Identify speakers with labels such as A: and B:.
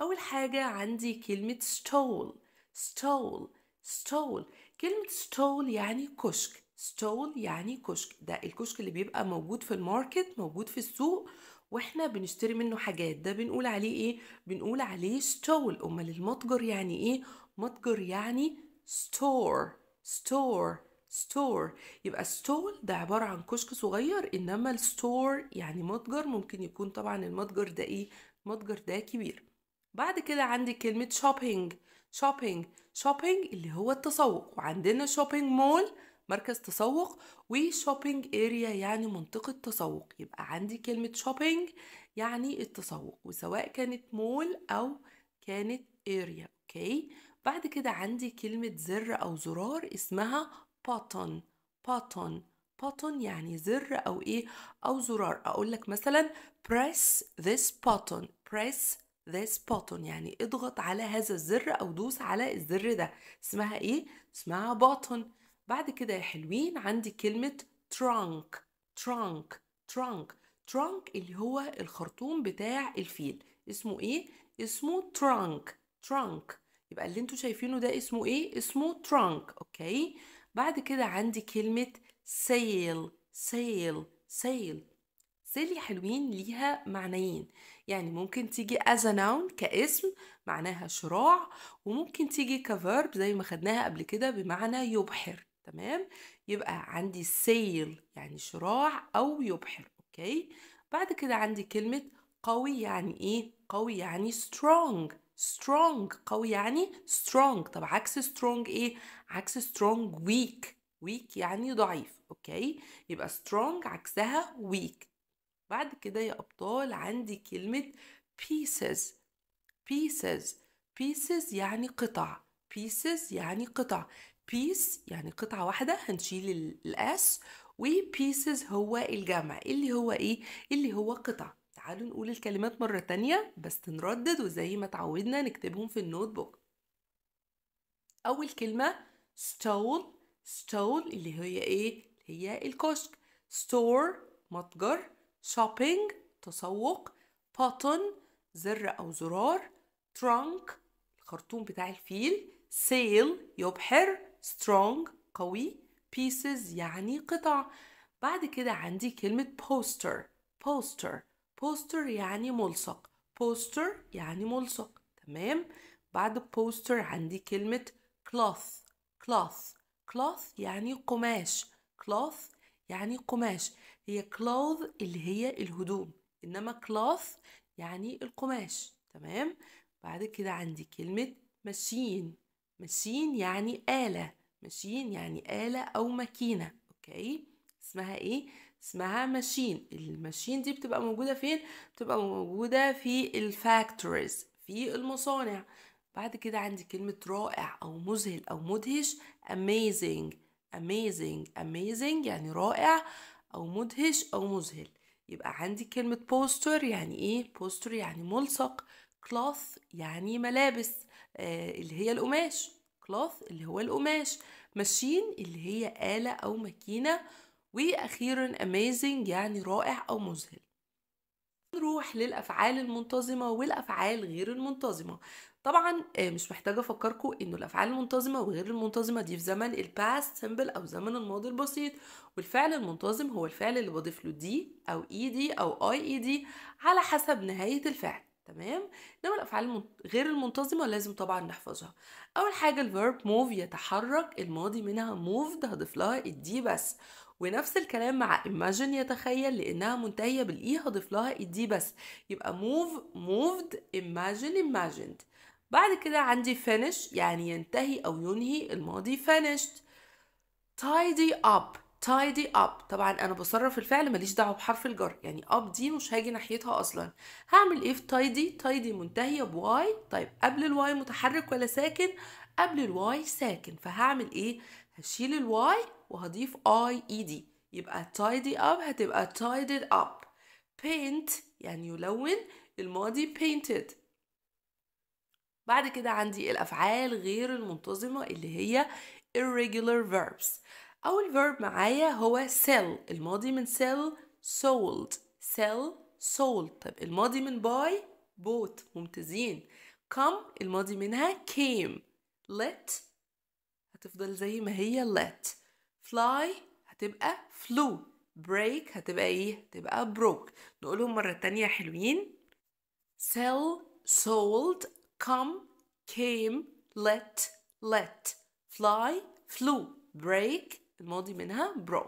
A: أول حاجة عندي كلمة stole stole stole كلمة stole يعني كشك stole يعني كشك ده الكشك اللي بيبقى موجود في الماركت موجود في السوق واحنا بنشتري منه حاجات ده بنقول عليه ايه بنقول عليه ستول امال المتجر يعني ايه متجر يعني ستور ستور ستور يبقى ستول ده عبارة عن كشك صغير إنما الستور يعني متجر ممكن يكون طبعا المتجر ده إيه متجر ده كبير بعد كده عندي كلمة شوبينج شوبينج شوبينج اللي هو التسوق وعندنا شوبينج مول مركز تسوق وشوبينج اريا يعني منطقة تسوق يبقى عندي كلمة شوبينج يعني التسوق وسواء كانت مول أو كانت اريا اوكي بعد كده عندي كلمة زر أو زرار اسمها باتون باتون باتون يعني زر أو إيه أو زرار أقول لك مثلا press this button press this button يعني اضغط على هذا الزر او دوس على الزر ده اسمها ايه اسمها button بعد كده يا حلوين عندي كلمة trunk trunk trunk trunk اللي هو الخرطوم بتاع الفيل اسمه ايه اسمه trunk trunk يبقى اللي انتوا شايفينه ده اسمه ايه اسمه trunk اوكي بعد كده عندي كلمة sail sail sail سيلي حلوين ليها معنيين يعني ممكن تيجي as a noun كاسم معناها شراع وممكن تيجي كفيرب زي ما خدناها قبل كده بمعنى يبحر تمام يبقى عندي سيل يعني شراع أو يبحر أوكي بعد كده عندي كلمة قوي يعني إيه؟ قوي يعني strong strong قوي يعني strong طب عكس strong إيه؟ عكس strong weak weak يعني ضعيف أوكي يبقى strong عكسها weak بعد كده يا أبطال عندي كلمة pieces pieces pieces يعني قطع pieces يعني قطع piece يعني قطعة واحدة هنشيل الاس و pieces هو الجمع اللي هو ايه اللي هو قطع تعالوا نقول الكلمات مرة تانية بس نردد وزي ما اتعودنا نكتبهم في النوت بوك أول كلمة stone stone اللي هي ايه هي الكشك store متجر shopping تسوق button زر أو زرار trunk الخرطوم بتاع الفيل sail يبحر strong قوي pieces يعني قطع بعد كده عندي كلمة poster poster poster يعني ملصق poster يعني ملصق تمام بعد poster عندي كلمة cloth cloth cloth يعني قماش cloth يعني قماش هي cloth اللي هي الهدوم إنما cloth يعني القماش تمام بعد كده عندي كلمة ماشين ماشين يعني آلة ماشين يعني آلة أو ماكينة أوكي اسمها إيه؟ اسمها ماشين الماشين دي بتبقى موجودة فين؟ بتبقى موجودة في الفاكتوريز في المصانع بعد كده عندي كلمة رائع أو مذهل أو مدهش amazing amazing amazing يعني رائع أو مدهش أو مذهل يبقى عندي كلمة poster يعني إيه poster يعني ملصق cloth يعني ملابس آه اللي هي القماش cloth اللي هو القماش ماشين اللي هي آلة أو ماكينة وأخيرا amazing يعني رائع أو مذهل نروح للافعال المنتظمه والافعال غير المنتظمه طبعا آه، مش محتاجه افكركم انه الافعال المنتظمه وغير المنتظمه دي في زمن الباست سيمبل او زمن الماضي البسيط والفعل المنتظم هو الفعل اللي بضيف له دي او اي e دي او اي اي دي على حسب نهايه الفعل تمام انما الافعال غير المنتظمه لازم طبعا نحفظها اول حاجه الفيرب موف يتحرك الماضي منها موفد هضيف لها الدي بس ونفس الكلام مع imagine يتخيل لانها منتهيه بالاي e هضيف لها الدي بس يبقى move moved imagine imagined بعد كده عندي finish يعني ينتهي او ينهي الماضي finished tidy up tidy up طبعا انا بصرف الفعل ماليش دعوه بحرف الجر يعني up دي مش هاجي ناحيتها اصلا هعمل ايه في tidy tidy منتهيه بواي طيب قبل الواي متحرك ولا ساكن قبل الواي ساكن فهعمل ايه هشيل الواي وهضيف اي اي دي يبقى tidy up هتبقى tidied up paint يعني يلون الماضي painted بعد كده عندي الافعال غير المنتظمه اللي هي irregular verbs أول verb معايا هو sell الماضي من sell sold sell sold طب الماضي من buy bought ممتازين come الماضي منها came let هتفضل زي ما هي let fly هتبقى flew break هتبقى ايه هتبقى broke نقولهم مرة تانية حلوين sell sold come came let let fly flew break الماضي منها برو